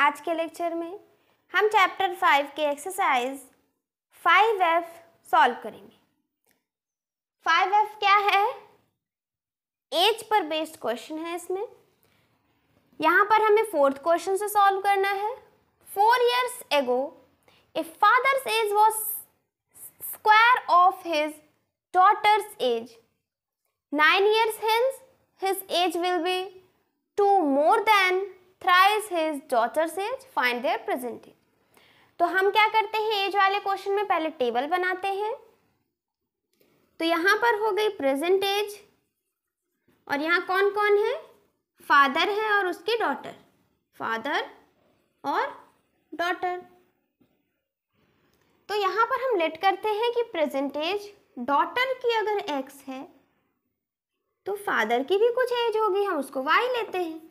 आज के लेक्चर में हम चैप्टर फाइव के एक्सरसाइज फाइव एफ सॉल्व करेंगे फाइव एफ क्या है एज पर बेस्ड क्वेश्चन है इसमें यहाँ पर हमें फोर्थ क्वेश्चन से सॉल्व करना है four years ago a father's age was square of his daughter's age nine years his age will be two more than thrice his daughter age, find their present age तो हम क्या करते हैं as वाले question में पहले table बनाते हैं तो यहाँ पर हो गई प्रेजेंट एज और यहाँ कौन कौन है फादर है और उसकी डॉटर फादर और डॉटर तो यहाँ पर हम लेट करते हैं कि एज डॉटर की अगर एक्स है तो फादर की भी कुछ एज होगी हम उसको वाई लेते हैं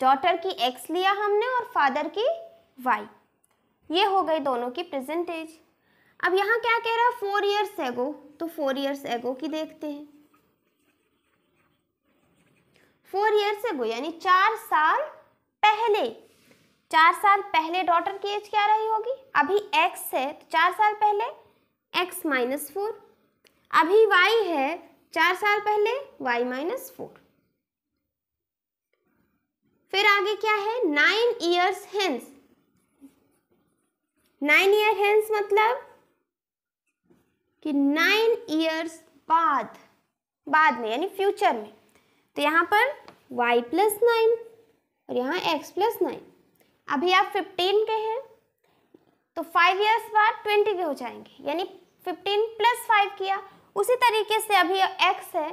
डॉटर की एक्स लिया हमने और फादर की वाई ये हो गई दोनों की प्रेजेंटेज अब यहाँ क्या कह रहा है फोर ईयर्स एगो तो फोर ईयर्स एगो की देखते हैं फोर ईयर्स एगो यानी चार साल पहले चार साल पहले डॉटर की एज क्या रही होगी अभी एक्स है तो चार साल पहले एक्स माइनस फोर अभी वाई है चार साल पहले वाई माइनस फोर फिर आगे क्या है nine years hence nine year hence मतलब कि नाइन ईयर्स बाद बाद में यानी फ्यूचर में तो यहाँ पर y प्लस नाइन और यहाँ x प्लस नाइन अभी आप फिफ्टीन के हैं तो फाइव ईयर्स बाद ट्वेंटी के हो जाएंगे यानी फिफ्टीन प्लस फाइव किया उसी तरीके से अभी x है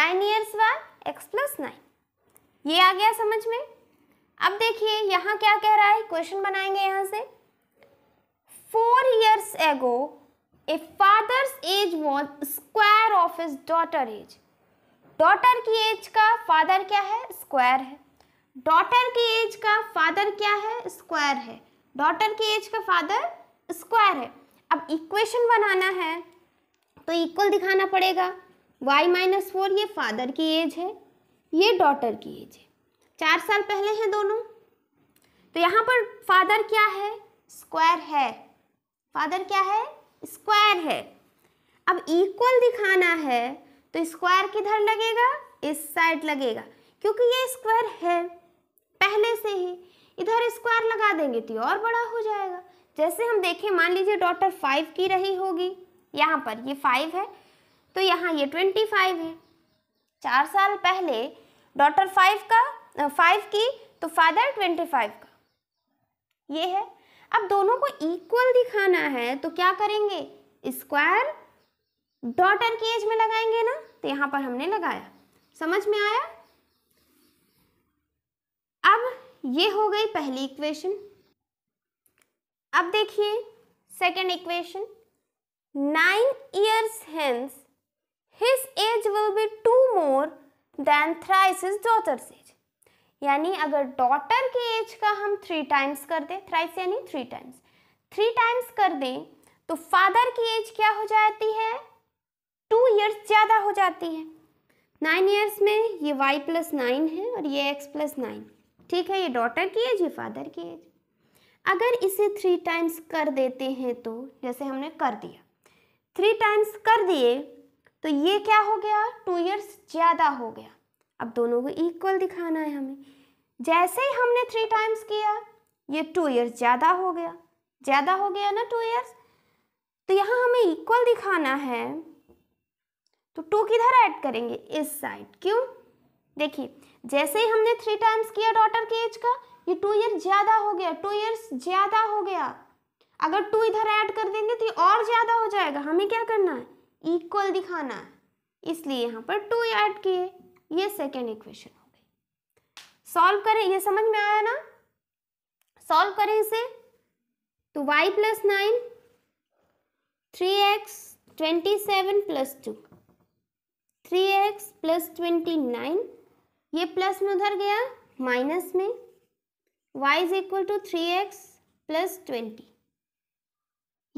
नाइन ईयर्स बाद x प्लस नाइन ये आ गया समझ में अब देखिए यहाँ क्या कह रहा है क्वेश्चन बनाएंगे यहाँ से four years ago a father's age was square of his daughter age daughter की एज का फादर क्या है स्क्वायर है डॉटर की एज का फादर क्या है स्क्वायर है डॉटर की एज का फादर स्क्वायर है अब इक्वेशन बनाना है तो इक्वल दिखाना पड़ेगा y माइनस फोर ये फादर की एज है ये डॉटर की एज है चार साल पहले हैं दोनों तो यहाँ पर फादर क्या है स्क्वायर है फादर क्या है स्क्वायर है अब इक्वल दिखाना है तो स्क्वायर किधर लगेगा इस साइड लगेगा क्योंकि ये स्क्वायर है पहले से ही इधर स्क्वायर लगा देंगे तो और बड़ा हो जाएगा जैसे हम देखें मान लीजिए डॉटर फाइव की रही होगी यहाँ पर ये फाइव है तो यहाँ ये ट्वेंटी फाइव है चार साल पहले डॉटर फाइव का फाइव की तो फादर ट्वेंटी फाइव का ये है अब दोनों को इक्वल दिखाना है तो क्या करेंगे स्क्वायर डॉटर की एज में लगाएंगे ना तो यहाँ पर हमने लगाया समझ में आया अब ये हो गई पहली इक्वेशन अब देखिए second equation nine years hence his age will be two more than thrice his daughter's यानी अगर डॉटर की एज का हम थ्री टाइम्स कर दें थ्राइस यानी थ्री टाइम्स थ्री टाइम्स कर दें तो फादर की एज क्या हो जाती है टू ईयर्स ज़्यादा हो जाती है नाइन ईयर्स में ये वाई प्लस नाइन है और ये एक्स प्लस नाइन ठीक है ये डॉटर की एज ये फादर की एज अगर इसे थ्री टाइम्स कर देते हैं तो जैसे हमने कर दिया थ्री टाइम्स कर दिए तो ये क्या हो गया टू ईयर्स ज़्यादा हो गया अब दोनों को इक्वल दिखाना है हमें जैसे ही हमने थ्री टाइम्स किया ये टू ईयर्स ज़्यादा हो गया ज़्यादा हो गया ना टू ईयर्स तो यहाँ हमें इक्वल दिखाना है तो टू किधर ऐड करेंगे इस साइड क्यों देखिए जैसे ही हमने थ्री टाइम्स किया डॉटर के एज का ये टू ईयर ज़्यादा हो गया टू ईयर्स ज़्यादा हो गया अगर टू इधर ऐड कर देंगे तो ये और ज़्यादा हो जाएगा हमें क्या करना है इक्वल दिखाना है इसलिए यहाँ पर टू ऐड किए ये सेकेंड इक्वेशन हो गई सॉल्व करें ये समझ में आया ना सॉल्व करें इसे तो y plus nine three X twenty seven plus two three X plus twenty nine ये प्लस में उधर गया माइनस में y is equal to three X plus twenty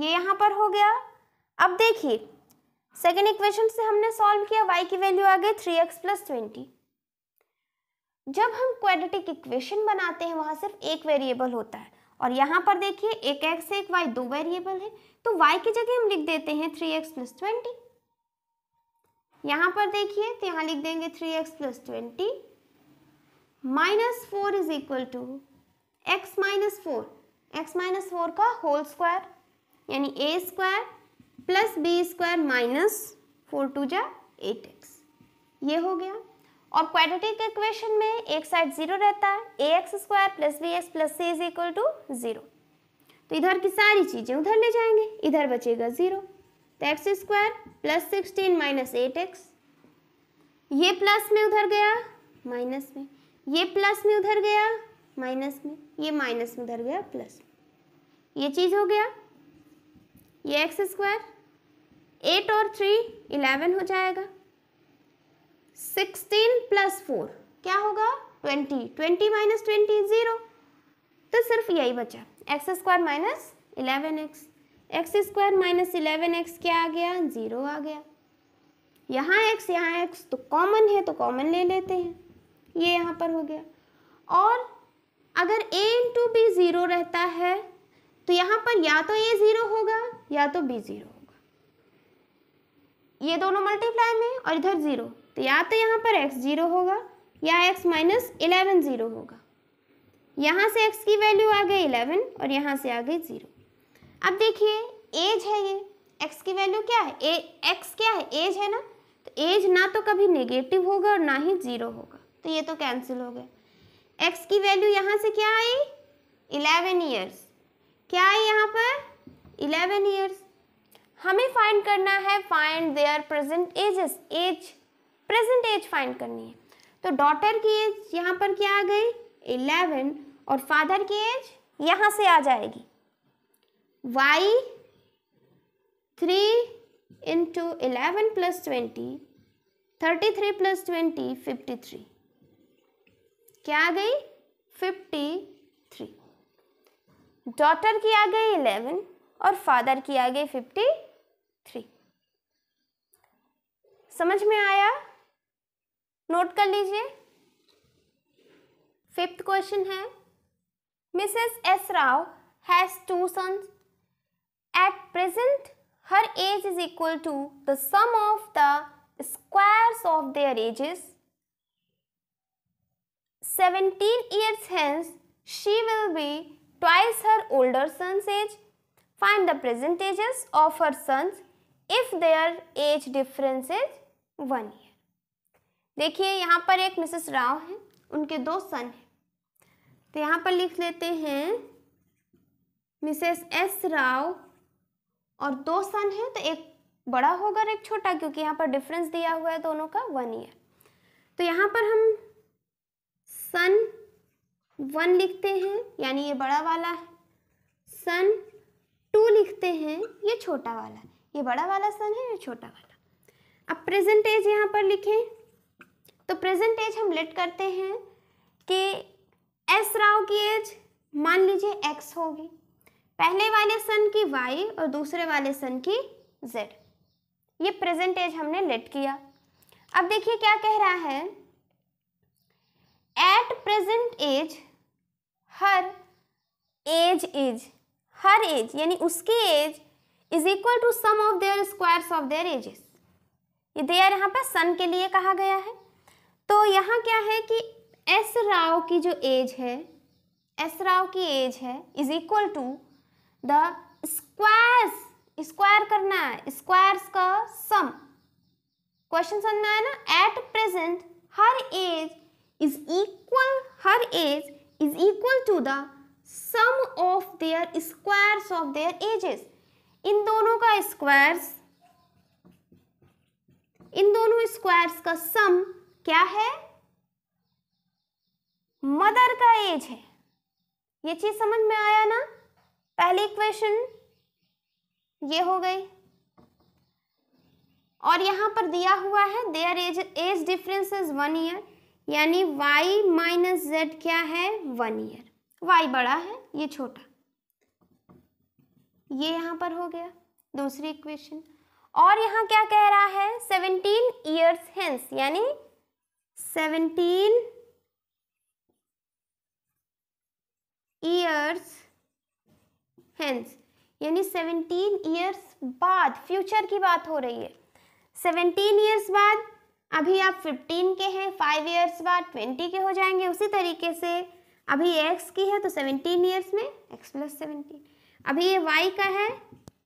ये यहाँ पर हो गया अब देखिए सेकेंड इक्वेशन से हमने सॉल्व किया वाई की वैल्यू आ गई थ्री एक्स प्लस ट्वेंटी जब हम क्वाड्रेटिक इक्वेशन बनाते हैं वहाँ सिर्फ एक वेरिएबल होता है और यहाँ पर देखिए एक एक्स एक वाई दो वेरिएबल है तो वाई की जगह हम लिख देते हैं थ्री एक्स प्लस ट्वेंटी यहाँ पर देखिए तो यहाँ लिख देंगे three X plus twenty minus four is equal to X minus four X minus four का होल स्क्वायर यानी ए square plus B square minus four two जा एट एक्स ये हो गया और क्वाड्रेटिक इक्वेशन में एक साइड जीरो रहता है A x square plus B x plus C is equal to zero तो इधर की सारी चीज़ें उधर ले जाएंगे इधर बचेगा जीरो तो x square plus sixteen minus eight x ये प्लस में उधर गया माइनस में ये प्लस में उधर गया माइनस में ये माइनस में उधर गया प्लस ये चीज़ हो गया ये एक्स स्क्वायर एट और थ्री इलेवन हो जाएगा सिक्सटीन प्लस फोर क्या होगा twenty twenty minus twenty zero तो सिर्फ यही बचा x square minus eleven x x square minus eleven x क्या आ गया ज़ीरो आ गया यहाँ एक्स यहाँ एक्स तो कॉमन है तो कॉमन ले लेते हैं ये यहाँ पर हो गया और अगर ए इंटू बी ज़ीरो रहता है तो यहाँ पर या तो ए ज़ीरो होगा या तो बी जीरो होगा ये दोनों मल्टीप्लाई में और इधर ज़ीरो तो या तो यहाँ पर एक्स जीरो होगा या एक्स माइनस इलेवन ज़ीरो होगा यहाँ से एक्स की वैल्यू आ गई इलेवन और यहाँ से आ गई ज़ीरो अब देखिए एज है ये एक्स की वैल्यू क्या है ए एक्स क्या है एज है ना तो एज ना तो कभी नेगेटिव होगा और ना ही ज़ीरो होगा तो ये तो कैंसिल हो गया एक्स की वैल्यू यहाँ से क्या आई इलेवन ईयर्स क्या आई यहाँ पर इलेवन ईयर्स हमें फाइंड करना है find their present ages age present age find करनी है तो डॉटर की एज यहाँ पर क्या आ गई इलेवन और फादर की एज यहाँ से आ जाएगी y three into eleven plus twenty thirty three plus twenty fifty three क्या आ गई फिफ्टी थ्री डॉटर की आ गई इलेवन और फादर की आगे फिफ्टी थ्री समझ में आया नोट कर लीजिए फिफ्थ क्वेश्चन है Mrs S Rao has two sons at present her age is equal to the sum of the squares of their ages seventeen years hence she will be twice her older sons age Find the percentages of her sons if their age difference is one year. देखिए यहाँ पर एक Mrs Rao हैं उनके दो सन हैं तो यहाँ पर लिख लेते हैं मिसेस एस राव और दो सन हैं तो एक बड़ा होगा और एक छोटा क्योंकि यहाँ पर डिफरेंस दिया हुआ है दोनों का वन ईयर तो यहाँ पर हम सन वन लिखते हैं यानी ये बड़ा वाला है सन टू लिखते हैं ये छोटा वाला ये बड़ा वाला सन है ये छोटा वाला अब प्रेजेंट एज यहाँ पर लिखें तो प्रेजेंट एज हम लेट करते हैं कि एस राव की एज मान लीजिए एक्स होगी पहले वाले सन की वाई और दूसरे वाले सन की जेड ये प्रेजेंट एज हमने लेट किया अब देखिए क्या कह रहा है at present age her age is her age यानी उसकी age is equal to sum of their squares of their ages ये देयर यहाँ पर सन के लिए कहा गया है तो यहाँ क्या है कि एस राव की जो एज है एस राव की एज है is equal to the squares square करना है स्क्वायर्स का सम क्वेश्चन समझ में आया ना at present her age is equal her age is equal to the sum of their squares of their ages इन दोनों का स्क्वायर्स इन दोनों स्क्वायर्स का सम क्या है मदर का एज है ये चीज समझ में आया ना पहली क्वेश्चन ये हो गई और यहां पर दिया हुआ है their age age difference is one year यानी वाई माइनस जेड क्या है वन ईयर वाई बड़ा है ये छोटा ये यहाँ पर हो गया दूसरी इक्वेशन और यहाँ क्या कह रहा है सेवनटीन ईयर्स हेंस यानी सेवनटीन ईयर्स हेंस यानी सेवनटीन ईयर्स बाद फ्यूचर की बात हो रही है सेवनटीन ईयर्स बाद अभी आप फिफ्टीन के हैं फाइव ईयर्स बाद ट्वेंटी के हो जाएंगे उसी तरीके से अभी ये एक्स की है तो सेवनटीन ईयर्स में एक्स प्लस सेवनटीन अभी ये वाई का है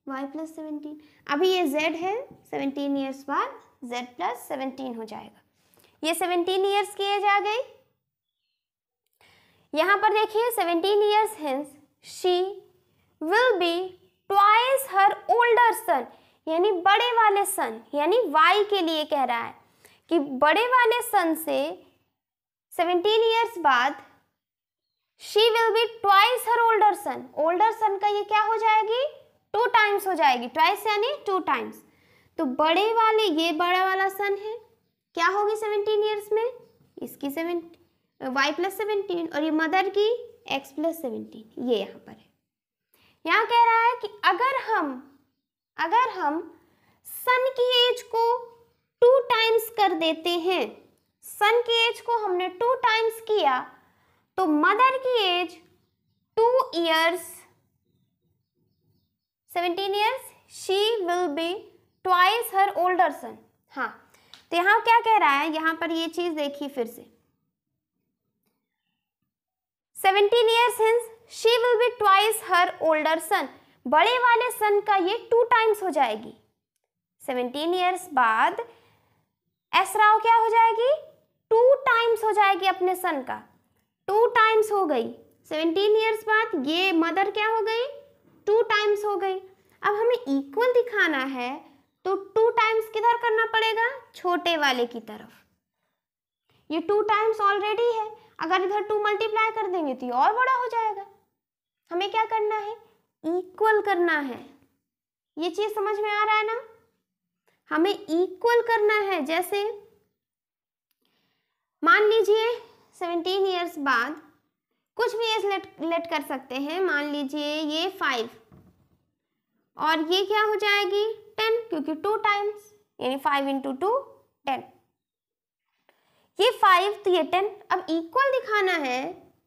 वाई प्लस सेवनटीन अभी ये जेड है सेवनटीन ईयर्स बाद जेड प्लस सेवनटीन हो जाएगा ये सेवनटीन ईयर्स की एज आ गई यहाँ पर देखिए seventeen years hence she will be twice her older son यानी बड़े वाले सन यानी वाई के लिए कह रहा है कि बड़े वाले सन से सेवनटीन ईयर्स बाद she will be twice her older son older son का ये क्या हो जाएगी टू टाइम्स हो जाएगी ट्वाइस यानी टू टाइम्स तो बड़े वाले ये बड़ा वाला सन है क्या होगी सेवनटीन ईयर्स में इसकी सेवन वाई प्लस सेवनटीन और ये मदर की एक्स प्लस सेवनटीन ये यहाँ पर है यहाँ कह रहा है कि अगर हम अगर हम सन की एज को टू टाइम्स कर देते हैं सन की एज को हमने टू टाइम्स किया तो मदर की age two years seventeen years she will be twice her older son हाँ तो यहाँ क्या कह रहा है यहाँ पर ये चीज़ देखिए फिर से seventeen years hence she will be twice her older son बड़े वाले सन का ये टू टाइम्स हो जाएगी सेवेंटीन ईयर्स बाद एसराव क्या हो जाएगी टू टाइम्स हो जाएगी अपने सन का टू टाइम्स हो गई सेवेंटीन ईयर्स बाद ये मदर क्या हो गई टू टाइम्स हो गई अब हमें इक्वल दिखाना है तो टू टाइम्स किधर करना पड़ेगा छोटे वाले की तरफ ये टू टाइम्स ऑलरेडी है अगर इधर टू मल्टीप्लाई कर देंगे तो ये और बड़ा हो जाएगा हमें क्या करना है इक्वल करना है ये चीज़ समझ में आ रहा है ना हमें इक्वल करना है जैसे मान लीजिए सेवेंटीन ईयर्स बाद कुछ भी एज लेट लेट कर सकते हैं मान लीजिए ये फाइव और ये क्या हो जाएगी टेन क्योंकि टू टाइम्स यानी फाइव इंटू टू टेन ये फाइव तो ये टेन अब इक्वल दिखाना है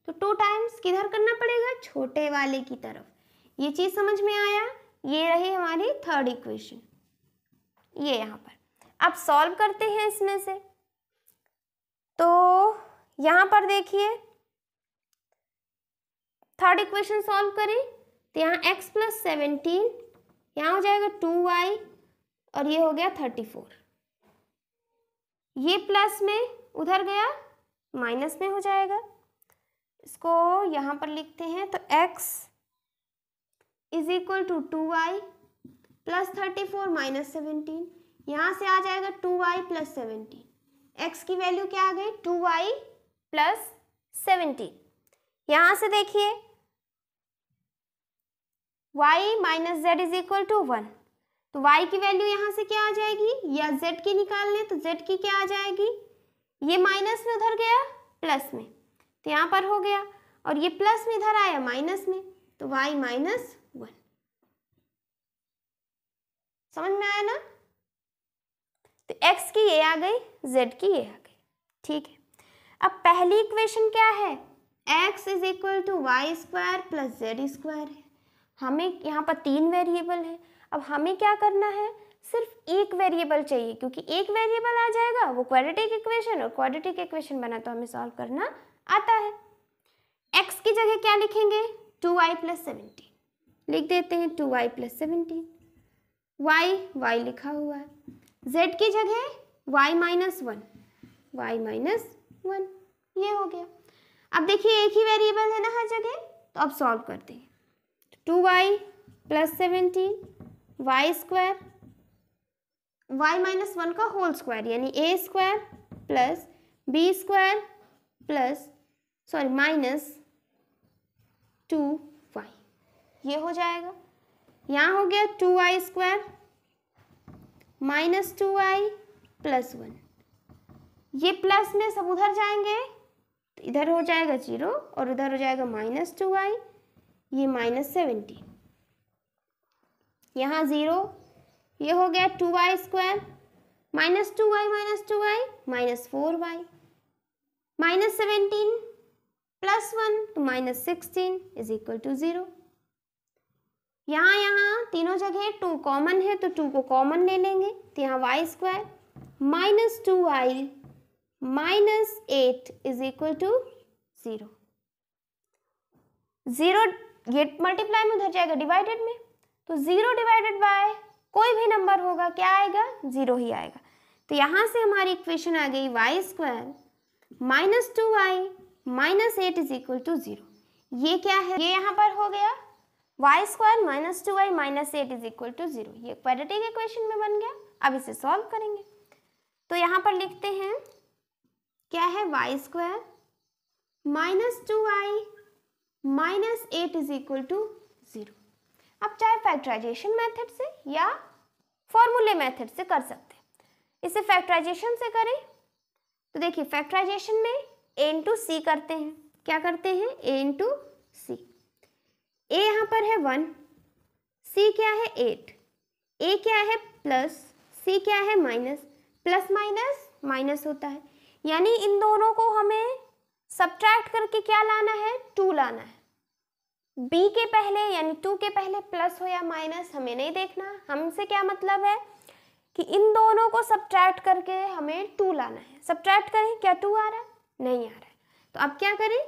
तो टू टाइम्स किधर करना पड़ेगा छोटे वाले की तरफ ये चीज़ समझ में आया ये रही हमारी थर्ड इक्वेशन ये यहाँ पर अब सॉल्व करते हैं इसमें से तो यहाँ पर देखिए थर्ड इक्वेशन सॉल्व करें तो यहाँ x प्लस सेवनटीन यहाँ हो जाएगा टू वाई और ये हो गया थर्टी फोर ये प्लस में उधर गया माइनस में हो जाएगा इसको यहाँ पर लिखते हैं तो x is equal to two y plus thirty four minus seventeen यहाँ से आ जाएगा two y plus seventeen x की वैल्यू क्या आ गई टू वाई प्लस सेवेंटी यहां से देखिए y minus z is equal to one तो y की वैल्यू यहाँ से क्या आ जाएगी या z की निकाल लें तो z की क्या आ जाएगी ये माइनस में उधर गया प्लस में तो यहाँ पर हो गया और ये प्लस में इधर आया माइनस में तो y माइनस वन समझ में आया ना तो x की ये आ गई z की ये आ गई ठीक है अब पहली इक्वेशन क्या है x is equal to y square plus z square है हमें यहाँ पर तीन वेरिएबल है अब हमें क्या करना है सिर्फ एक वेरिएबल चाहिए क्योंकि एक वेरिएबल आ जाएगा वो क्वाड्रेटिक इक्वेशन और क्वाड्रेटिक इक्वेशन बना तो हमें सॉल्व करना आता है x की जगह क्या लिखेंगे टू वाई प्लस सेवेंटीन लिख देते हैं two y plus seventeen y y लिखा हुआ है जेड की जगह y minus one y minus one ये हो गया अब देखिए एक ही वेरिएबल है ना हर जगह तो अब सॉल्व करते हैं two y plus seventeen y square y minus one का होल स्क्वायर यानी ए square plus B square plus sorry minus two y ये हो जाएगा यहाँ हो गया two y square minus two y plus one ये प्लस में सब उधर जाएंगे तो इधर हो जाएगा जीरो और उधर हो जाएगा माइनस टू आई ये माइनस सेवेंटी यहाँ ज़ीरो ये हो गया two y square minus two y minus two y minus four y minus seventeen plus one तो minus sixteen is equal to zero यहाँ यहाँ तीनों जगह टू कॉमन है तो टू को कॉमन ले लेंगे तो यहाँ y square minus two y minus eight is equal to zero zero ये मल्टीप्लाई में उधर जाएगा डिवाइडेड में तो ज़ीरो डिवाइडेड बाय कोई भी नंबर होगा क्या आएगा ज़ीरो ही आएगा तो यहां से हमारी इक्वेशन आ गई y square minus two y minus eight is equal to zero ये क्या है ये यहां पर हो गया y square minus two y minus eight is equal to zero ये क्वाड्रेटिक इक्वेशन में बन गया अब इसे सॉल्व करेंगे तो यहां पर लिखते हैं क्या है y square minus two I minus eight is equal to zero आप चाहे फैक्टराइजेशन मेथड से या फॉर्मूले मेथड से कर सकते हैं इसे फैक्टराइजेशन से करें तो देखिए फैक्टराइजेशन में ए इंटू सी करते हैं क्या करते हैं ए इंटू सी ए यहाँ पर है वन सी क्या है एट ए क्या है प्लस सी क्या है माइनस प्लस माइनस माइनस होता है यानी इन दोनों को हमें सब्ट्रैक्ट करके क्या लाना है टू लाना है बी के पहले यानी टू के पहले प्लस हो या माइनस हमें नहीं देखना हमसे क्या मतलब है कि इन दोनों को सब्ट्रैक्ट करके हमें टू लाना है सब्ट्रैक्ट करें क्या टू आ रहा है नहीं आ रहा है तो अब क्या करें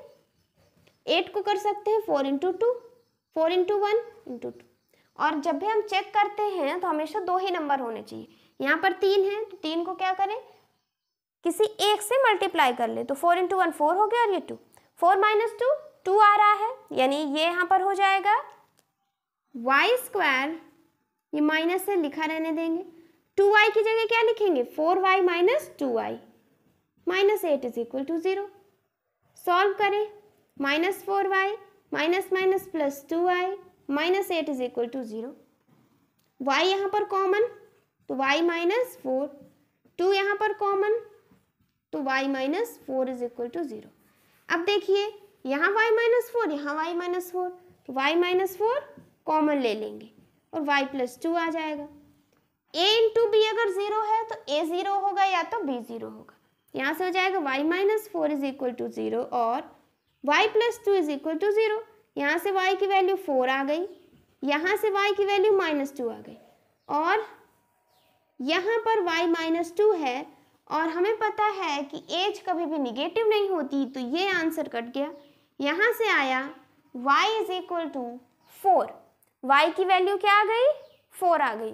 एट को कर सकते हैं four into two four into one into two और जब भी हम चेक करते हैं तो हमेशा दो ही नंबर होने चाहिए यहाँ पर तीन है तो तीन को क्या करें किसी एक से मल्टीप्लाई कर ले तो फोर इंटू वन फोर हो गया और ये two four minus two two आ रहा है यानी ये यहाँ पर हो जाएगा वाई स्क्वायर ये माइनस से लिखा रहने देंगे टू वाई की जगह क्या लिखेंगे four y minus two y minus eight is equal to zero solve करें minus four y minus minus plus two y minus eight is equal to zero y यहाँ पर कॉमन तो वाई माइनस फोर टू यहाँ पर common तो y minus four is equal to zero अब देखिए यहाँ y माइनस फोर यहाँ y माइनस फोर तो y माइनस फोर कॉमन ले लेंगे और y प्लस टू आ जाएगा a इंटू बी अगर ज़ीरो है तो a ज़ीरो होगा या तो b ज़ीरो होगा यहाँ से हो जाएगा y minus four is equal to zero और y plus two is equal to zero यहाँ से y की वैल्यू फोर आ गई यहाँ से y की वैल्यू माइनस टू आ गई और यहाँ पर y माइनस टू है और हमें पता है कि एज कभी भी निगेटिव नहीं होती तो ये आंसर कट गया यहाँ से आया y is equal to four y की वैल्यू क्या आ गई फोर आ गई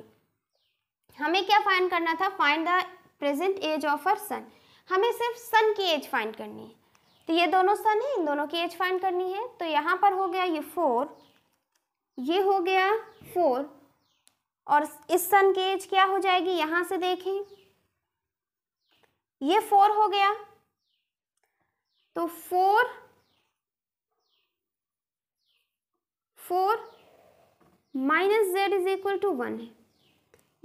हमें क्या फाइंड करना था find the present age of her son हमें सिर्फ सन की एज फाइंड करनी है तो ये दोनों सन है इन दोनों की एज फाइंड करनी है तो यहाँ पर हो गया ये फोर ये हो गया फोर और इस सन की एज क्या हो जाएगी यहाँ से देखें ये फोर हो गया तो four four minus z is equal to one है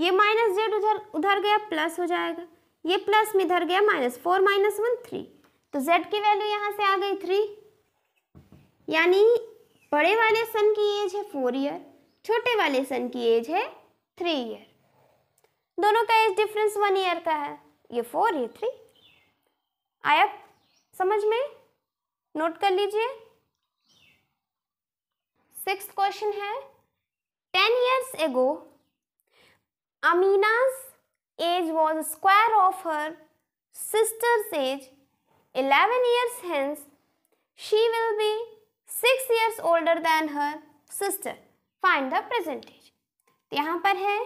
ये माइनस जेड उधर उधर गया प्लस हो जाएगा ये प्लस में इधर गया minus four minus one three तो जेड की वैल्यू यहाँ से आ गई थ्री यानी बड़े वाले सन की एज है फोर ईयर छोटे वाले सन की एज है थ्री ईयर दोनों का एज डिफरेंस वन ईयर का है ये फोर ये थ्री आया समझ में नोट कर लीजिए सिक्स क्वेश्चन है ten years ago Amina's age was square of her sisters age eleven years hence she will be six years older than her sister find the present age यहाँ पर है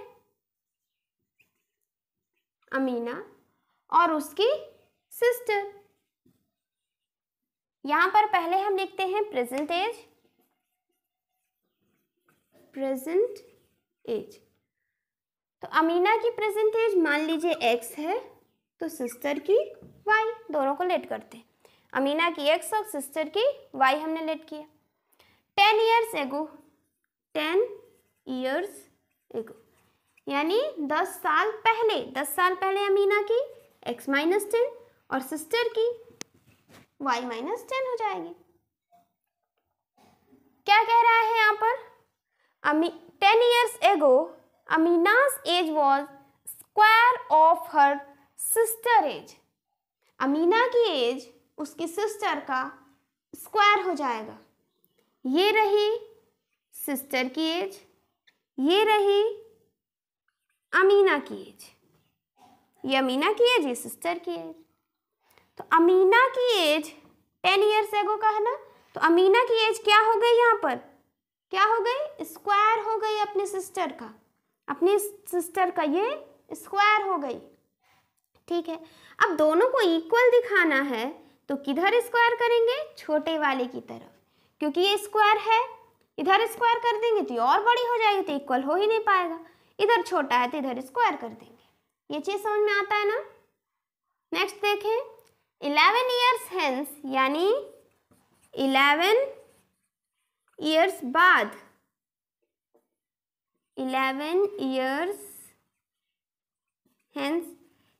अमीना और उसकी सिस्टर यहां पर पहले हम लिखते हैं प्रेजेंट एज प्रेजेंट एज तो अमीना की प्रेजेंट एज मान लीजिए एक्स है तो सिस्टर की वाई दोनों को लेट करते हैं अमीना की एक्स और सिस्टर की वाई हमने लेट किया ten years ago ten years ago यानी दस साल पहले दस साल पहले अमीना की एक्स माइनस टेन और सिस्टर की वाई माइनस टेन हो जाएगी क्या कह रहा है यहाँ पर ten years ago Amina's age was square of her sister age Amina की एज उसकी सिस्टर का स्क्वायर हो जाएगा ये रही सिस्टर की एज ये रही अमीना की एज ये अमीना की एज ये सिस्टर की एज तो अमीना की एज टेन ईयर्स एगो का है ना तो अमीना की एज क्या हो गई यहाँ पर क्या हो गई स्क्वायर हो गई अपने सिस्टर का अपनी सिस्टर का ये स्क्वायर हो गई ठीक है अब दोनों को इक्वल दिखाना है तो किधर स्क्वायर करेंगे छोटे वाले की तरफ क्योंकि ये स्क्वायर है इधर स्क्वायर कर देंगे तो और बड़ी हो जाएगी तो इक्वल हो ही नहीं पाएगा इधर छोटा है तो इधर स्क्वायर कर देंगे ये चीज़ समझ में आता है ना नेक्स्ट देखें इलेवन ईयर्स हेंस यानी इलेवन ईयर्स बाद इलेवन ईयर्स हेंस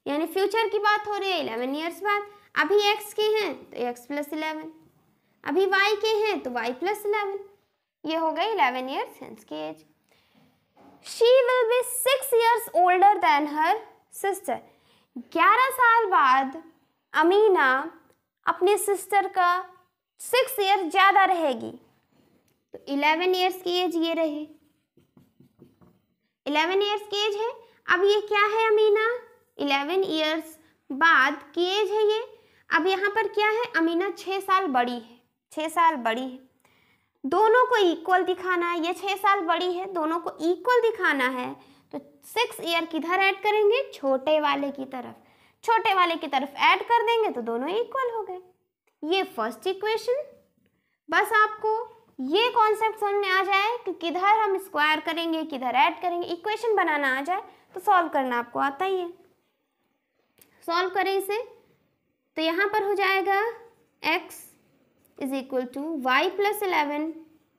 यानी फ्यूचर की बात हो रही है इलेवन ईयर्स बाद अभी एक्स के हैं तो एक्स प्लस इलेवन अभी वाई के हैं तो वाई प्लस इलेवन ये हो गए इलेवन ईयर्स हेंस की age she will be six years older than her sister ग्यारह साल बाद अमीना अपने सिस्टर का सिक्स ईयर ज़्यादा रहेगी तो इलेवन ईयर्स की एज ये रही इलेवन ईयर्स की एज है अब ये क्या है अमीना इलेवन ईयर्स बाद की एज है ये अब यहाँ पर क्या है अमीना छः साल बड़ी है छः साल बड़ी है दोनों को इक्वल दिखाना है ये छः साल बड़ी है दोनों को इक्वल दिखाना है सिक्स ईयर किधर ऐड करेंगे छोटे वाले की तरफ छोटे वाले की तरफ ऐड कर देंगे तो दोनों इक्वल हो गए ये फर्स्ट इक्वेशन बस आपको ये कॉन्सेप्ट समझ में आ जाए कि किधर हम स्क्वायर करेंगे किधर ऐड करेंगे इक्वेशन बनाना आ जाए तो सॉल्व करना आपको आता ही है सॉल्व करें इसे तो यहाँ पर हो जाएगा x is equal to y plus eleven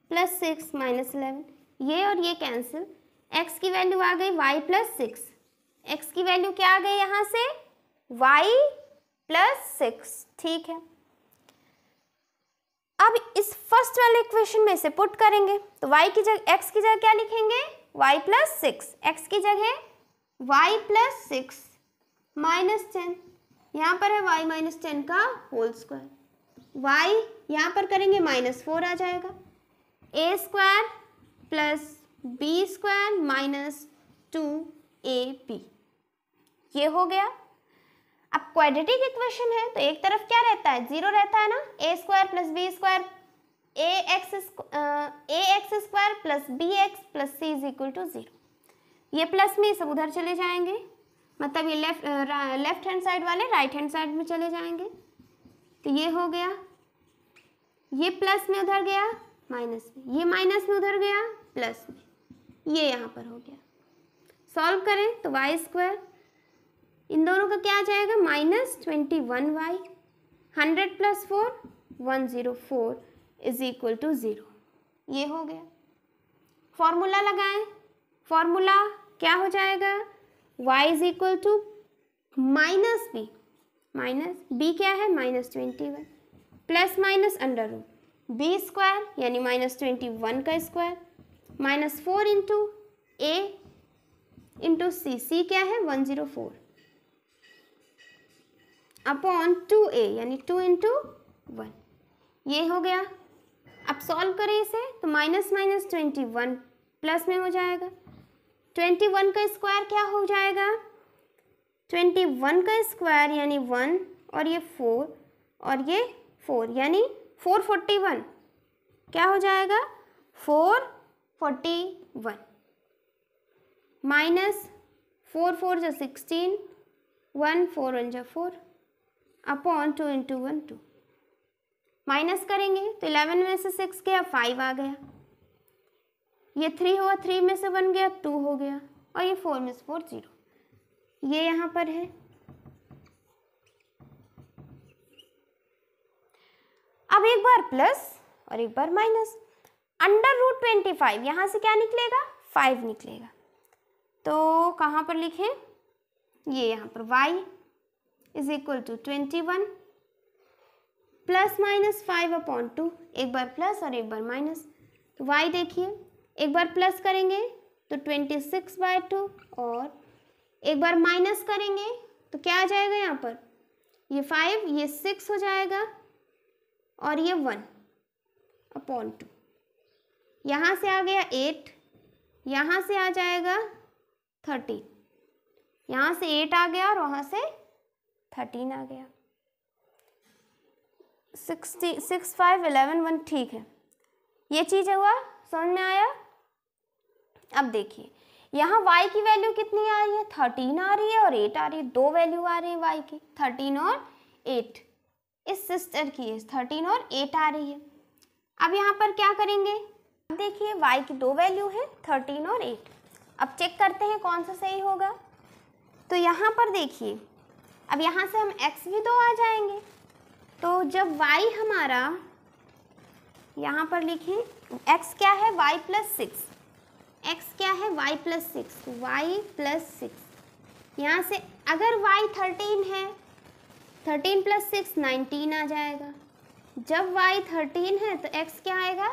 plus six minus eleven ये और ये कैंसिल एक्स की वैल्यू आ गई वाई प्लस सिक्स एक्स की वैल्यू क्या आ गई यहाँ से वाई प्लस सिक्स ठीक है अब इस फर्स्ट वाले इक्वेशन में से पुट करेंगे तो y की जगह x की जगह क्या लिखेंगे y प्लस सिक्स एक्स की जगह y plus six minus ten यहाँ पर है y माइनस टेन का होल स्क्वायर y यहाँ पर करेंगे माइनस फोर आ जाएगा a square plus B square minus two a p ये हो गया अब क्वाड्रेटिक इक्वेशन है तो एक तरफ क्या रहता है जीरो रहता है ना a square plus B square a x a x square plus B x plus C is equal to zero ये प्लस में सब उधर चले जाएंगे मतलब ये लेफ्ट लेफ्ट हैंड साइड वाले राइट हैंड साइड में चले जाएंगे तो ये हो गया ये प्लस में उधर गया माइनस में ये माइनस में उधर गया प्लस में ये यहाँ पर हो गया सॉल्व करें तो वाई स्क्वायर इन दोनों का क्या आ जाएगा minus twenty one y hundred plus four one zero four is equal to zero ये हो गया फॉर्मूला लगाएं फॉर्मूला क्या हो जाएगा y is equal to minus b minus b क्या है minus twenty one plus minus under root b square यानी माइनस ट्वेंटी वन का square minus four into a into c c क्या है one zero four upon two a यानी two into one ये हो गया अब सॉल्व करें इसे तो minus minus twenty one plus में हो जाएगा ट्वेंटी वन का स्क्वायर क्या हो जाएगा ट्वेंटी वन का स्क्वायर यानी वन और ये फोर और ये फोर यानी फोर फोर्टी वन क्या हो जाएगा four forty one minus four four जो सिक्सटीन वन फोर वन जो four upon two into one two minus करेंगे तो इलेवन में से सिक्स गया फाइव आ गया ये थ्री हुआ थ्री में से वन गया टू हो गया और ये फोर में से फोर जीरो ये यहाँ पर है अब एक बार प्लस और एक बार minus under root twenty five यहाँ से क्या निकलेगा फाइव निकलेगा तो कहाँ पर लिखें ये यहाँ पर y is equal to twenty one plus minus five upon two एक बार प्लस और एक बार माइनस तो वाई देखिए एक बार प्लस करेंगे तो ट्वेंटी सिक्स बाय टू और एक बार माइनस करेंगे तो क्या आ जाएगा यहाँ पर ये फाइव ये सिक्स हो जाएगा और ये वन अपॉन टू यहाँ से आ गया एट यहाँ से आ जाएगा थर्टीन यहाँ से एट आ गया और वहाँ से थर्टीन आ गया sixty six five eleven one ठीक है ये चीज़ हुआ समझ में आया अब देखिए यहाँ y की वैल्यू कितनी आ रही है थर्टीन आ रही है और एट आ रही है दो वैल्यू आ रही है y की थर्टीन और एट इस सिस्टर की है थर्टीन और एट आ रही है अब यहाँ पर क्या करेंगे देखिए y की दो वैल्यू है थर्टीन और एट अब चेक करते हैं कौन सा सही होगा तो यहाँ पर देखिए अब यहाँ से हम x भी दो तो आ जाएंगे तो जब y हमारा यहाँ पर लिखें x क्या है y प्लस सिक्स एक्स क्या है y plus six y plus six यहाँ से अगर y थर्टीन है थर्टीन प्लस सिक्स नाइनटीन आ जाएगा जब y थर्टीन है तो x क्या आएगा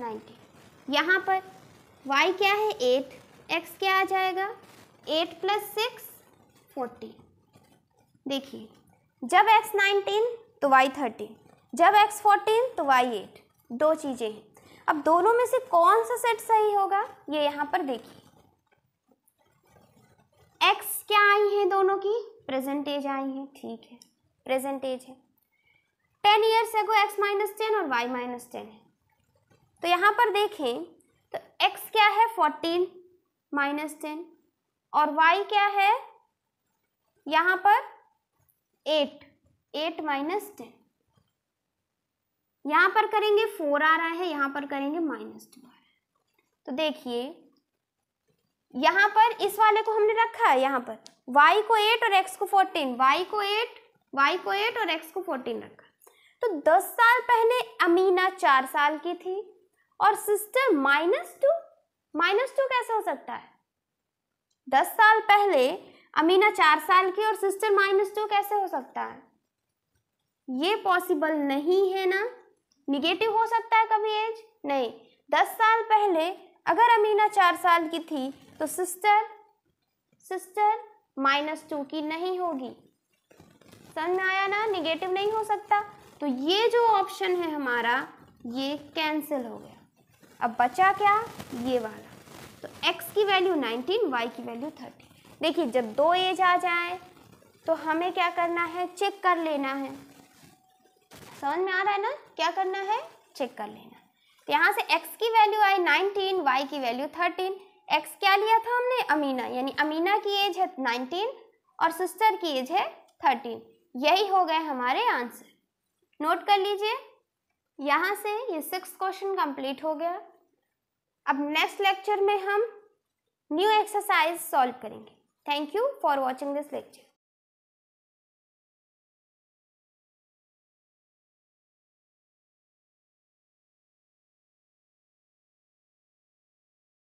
नाइनटीन यहाँ पर y क्या है एट x क्या आ जाएगा एट प्लस सिक्स फोर्टी देखिए जब x नाइनटीन तो y थर्टीन जब x फोर्टीन तो y एट दो चीज़ें हैं अब दोनों में से कौन सा सेट सही होगा ये यहाँ पर देखिए x क्या आई है दोनों की प्रेजेंट एज आई है ठीक है प्रेजेंट एज है टेन ईयर्स है को एक्स माइनस टेन और वाई माइनस टेन है तो यहाँ पर देखें तो x क्या है फोर्टीन माइनस टेन और y क्या है यहाँ पर एट एट माइनस टेन यहाँ पर करेंगे फोर आ रहा है यहाँ पर करेंगे माइनस टू आ रहा है तो देखिए यहाँ पर इस वाले को हमने रखा है यहाँ पर y को एट और x को फोर्टीन y को एट y को एट और x को फोर्टीन रखा तो दस साल पहले अमीना चार साल की थी और sister minus two minus two कैसे हो सकता है दस साल पहले अमीना चार साल की और सिस्टर माइनस टू कैसे हो सकता है ये पॉसिबल नहीं है ना निगेटिव हो सकता है कभी एज नहीं दस साल पहले अगर अमीना चार साल की थी तो सिस्टर सिस्टर माइनस टू की नहीं होगी समझ में आया ना निगेटिव नहीं हो सकता तो ये जो ऑप्शन है हमारा ये कैंसिल हो गया अब बचा क्या ये वाला तो x की वैल्यू 19 y की वैल्यू 30 देखिए जब दो एज आ जाए तो हमें क्या करना है चेक कर लेना है समझ में आ रहा है ना क्या करना है चेक कर लेना तो यहाँ से x की वैल्यू आई 19 y की वैल्यू 13 x क्या लिया था हमने अमीना यानी अमीना की एज है 19 और सिस्टर की एज है 13 यही हो गए हमारे आंसर नोट कर लीजिए यहाँ से ये सिक्स क्वेश्चन कंप्लीट हो गया अब नेक्स्ट लेक्चर में हम न्यू एक्सरसाइज सॉल्व करेंगे thank you for watching this lecture